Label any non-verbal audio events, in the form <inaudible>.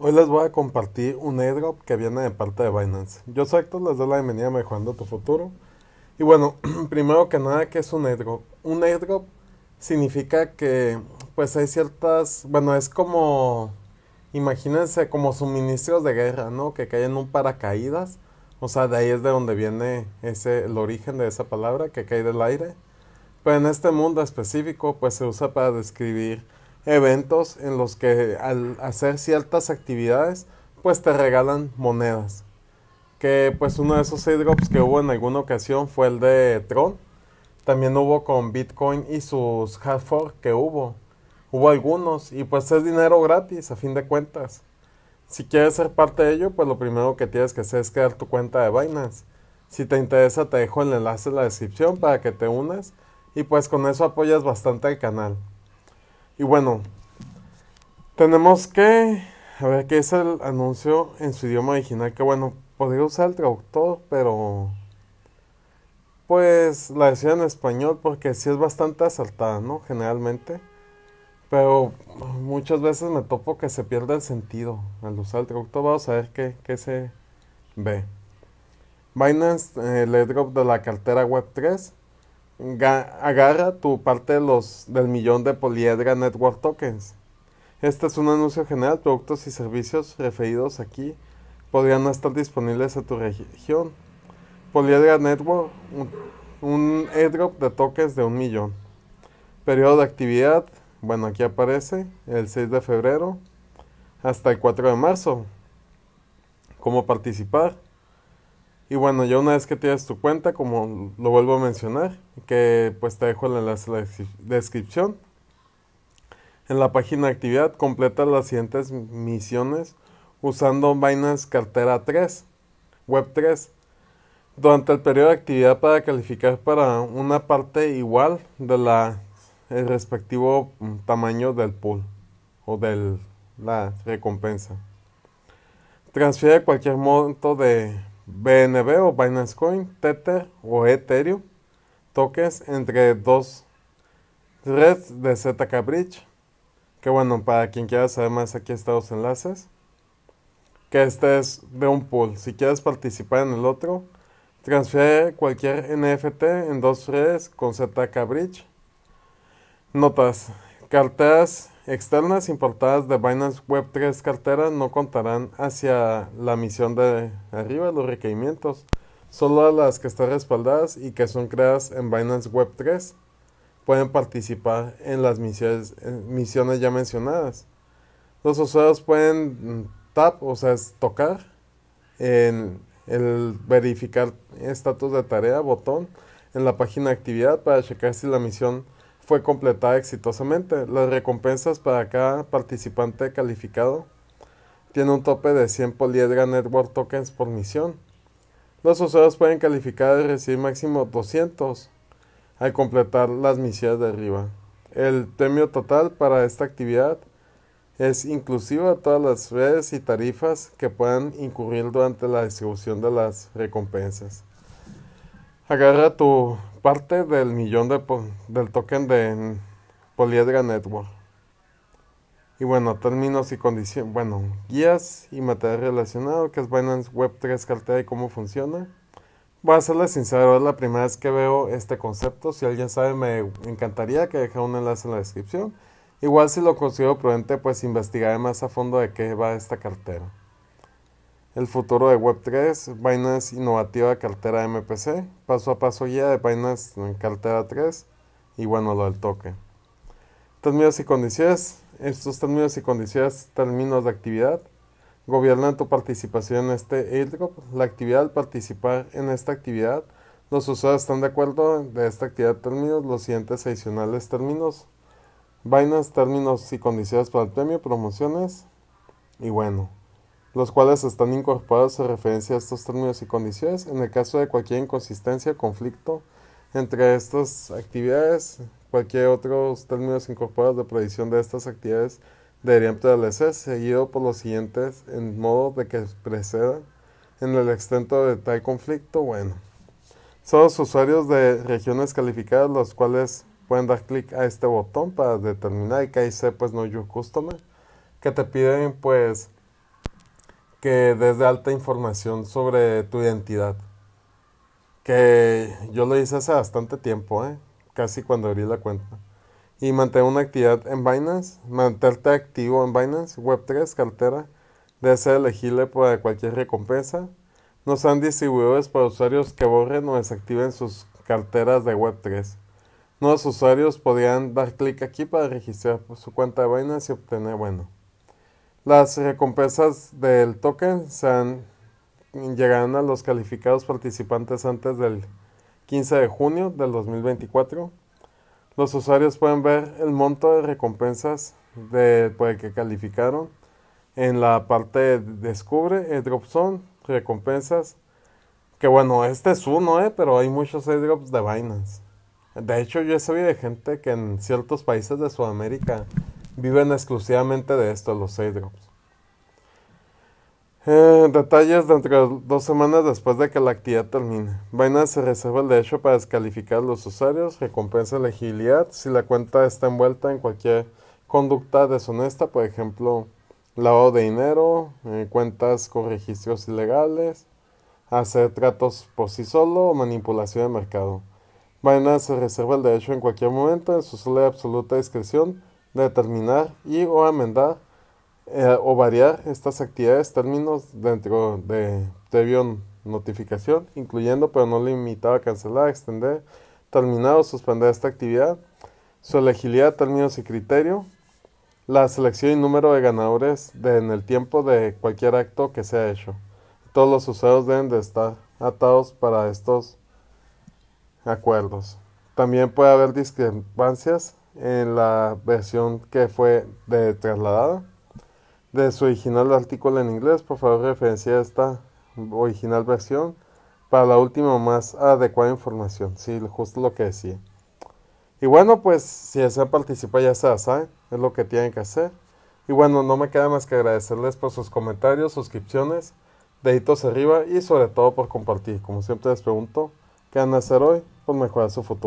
Hoy les voy a compartir un airdrop que viene de parte de Binance. Yo soy Héctor, les doy la bienvenida a Mejorando tu Futuro. Y bueno, <clears throat> primero que nada, ¿qué es un airdrop? Un airdrop significa que pues hay ciertas, bueno, es como, imagínense como suministros de guerra, ¿no? Que caen en un paracaídas. O sea, de ahí es de donde viene ese, el origen de esa palabra que cae del aire. Pero en este mundo específico, pues se usa para describir eventos en los que al hacer ciertas actividades, pues te regalan monedas. Que pues uno de esos airdrops que hubo en alguna ocasión fue el de Tron. También hubo con Bitcoin y sus hard fork que hubo. Hubo algunos y pues es dinero gratis a fin de cuentas. Si quieres ser parte de ello, pues lo primero que tienes que hacer es crear tu cuenta de Binance. Si te interesa, te dejo el enlace en la descripción para que te unas y pues con eso apoyas bastante al canal. Y bueno, tenemos que. A ver, qué es el anuncio en su idioma original. Que bueno, podría usar el traductor, pero. Pues la decía en español, porque sí es bastante asaltada, ¿no? Generalmente. Pero muchas veces me topo que se pierde el sentido al usar el traductor. Vamos a ver qué, se ve. Binance el eh, airdrop de la cartera Web3 agarra tu parte de los, del millón de Poliedra Network Tokens. Este es un anuncio general. Productos y servicios referidos aquí podrían estar disponibles en tu región. Poliedra Network, un, un airdrop de tokens de un millón. Periodo de actividad, bueno, aquí aparece el 6 de febrero hasta el 4 de marzo. ¿Cómo participar? Y bueno, ya una vez que tienes tu cuenta, como lo vuelvo a mencionar, que pues te dejo el enlace en la descripción. En la página de actividad completa las siguientes misiones usando Binance Cartera 3, Web 3. Durante el periodo de actividad para calificar para una parte igual de la respectivo mm, tamaño del pool o de la recompensa. Transfiere cualquier monto de BNB o Binance Coin, Tether o Ethereum, toques entre dos redes de ZK Bridge. Que bueno, para quien quiera saber más, aquí están los enlaces. Que este es de un pool. Si quieres participar en el otro, transfiere cualquier NFT en dos redes con ZK Bridge. Notas, carteras externas importadas de Binance Web3 cartera no contarán hacia la misión de arriba los requerimientos, solo las que están respaldadas y que son creadas en Binance Web3 pueden participar en las eh, misiones, ya mencionadas. Los usuarios pueden mm, tap, o sea, tocar en el verificar estatus de tarea botón en la página de actividad para checar si la misión fue completada exitosamente. Las recompensas para cada participante calificado tiene un tope de 100 Poliedra Network Tokens por misión. Los usuarios pueden calificar y recibir máximo 200 al completar las misiones de arriba. El premio total para esta actividad es inclusivo a todas las redes y tarifas que puedan incurrir durante la distribución de las recompensas. Agarra tu parte del millón de del token de Poliedra Network. Y bueno, términos y condiciones, bueno, guías y material relacionado, que es Binance Web3 cartera y cómo funciona. Voy a serles sincero, es la primera vez que veo este concepto. Si alguien sabe, me encantaría que deje un enlace en la descripción. Igual si lo considero prudente, pues investigaré más a fondo de qué va esta cartera. El futuro de Web3, Binance innovativa cartera MPC, paso a paso guía de Binance en cartera 3 y bueno, lo del toque. Términos y condiciones. Estos términos y condiciones, términos de actividad. gobiernan tu participación en este airdrop. La actividad participar en esta actividad. Los usuarios están de acuerdo de esta actividad términos. Los siguientes adicionales términos. Binance, términos y condiciones para el premio, promociones. Y bueno los cuales están incorporados en referencia a estos términos y condiciones. En el caso de cualquier inconsistencia conflicto entre estas actividades, cualquier otros términos incorporados de prohibición de estas actividades deberían prevalecer, seguido por los siguientes en modo de que precedan en el extento de tal conflicto. Bueno, son los usuarios de regiones calificadas los cuales pueden dar clic a este botón para determinar y que ahí pues no your customer que te piden pues que des alta información sobre tu identidad. Que yo lo hice hace bastante tiempo, ¿eh? casi cuando abrí la cuenta. Y mantener una actividad en Binance, mantenerte activo en Binance, Web3, cartera, de ser elegible para cualquier recompensa. no han distribuidores para usuarios que borren o desactiven sus carteras de Web3. Nuevos usuarios podrían dar clic aquí para registrar su cuenta de Binance y obtener, bueno, las recompensas del token se llegarán a los calificados participantes antes del 15 de junio del 2024. Los usuarios pueden ver el monto de recompensas de, pues, que calificaron en la parte de Descubre, airdrops eh, recompensas. Que bueno, este es uno, ¿eh? pero hay muchos airdrops de Binance. De hecho, yo he sabido de gente que en ciertos países de Sudamérica Viven exclusivamente de esto, los seis eh, detalles dentro de dos semanas después de que la actividad termine. Binance se reserva el derecho para descalificar a los usuarios, recompensa la si la cuenta está envuelta en cualquier conducta deshonesta, por ejemplo, lavado de dinero, eh, cuentas con registros ilegales, hacer tratos por sí solo o manipulación de mercado. Binance se reserva el derecho en cualquier momento, en su sola y absoluta discreción, determinar y o amendar eh, o variar estas actividades términos dentro de previo notificación, incluyendo pero no limitado a cancelar, extender, terminar o suspender esta actividad, su elegibilidad, términos y criterio, la selección y número de ganadores en el tiempo de cualquier acto que sea hecho. Todos los usuarios deben de estar atados para estos acuerdos. También puede haber discrepancias en la versión que fue trasladada de su original artículo en inglés. Por favor, referencia esta original versión para la última más adecuada información. si justo lo que decía. Y bueno, pues si desean participar ya se sabe es lo que tienen que hacer. Y bueno, no me queda más que agradecerles por sus comentarios, suscripciones, deditos arriba y sobre todo por compartir. Como siempre les pregunto, ¿qué van a hacer hoy por pues mejorar su futuro?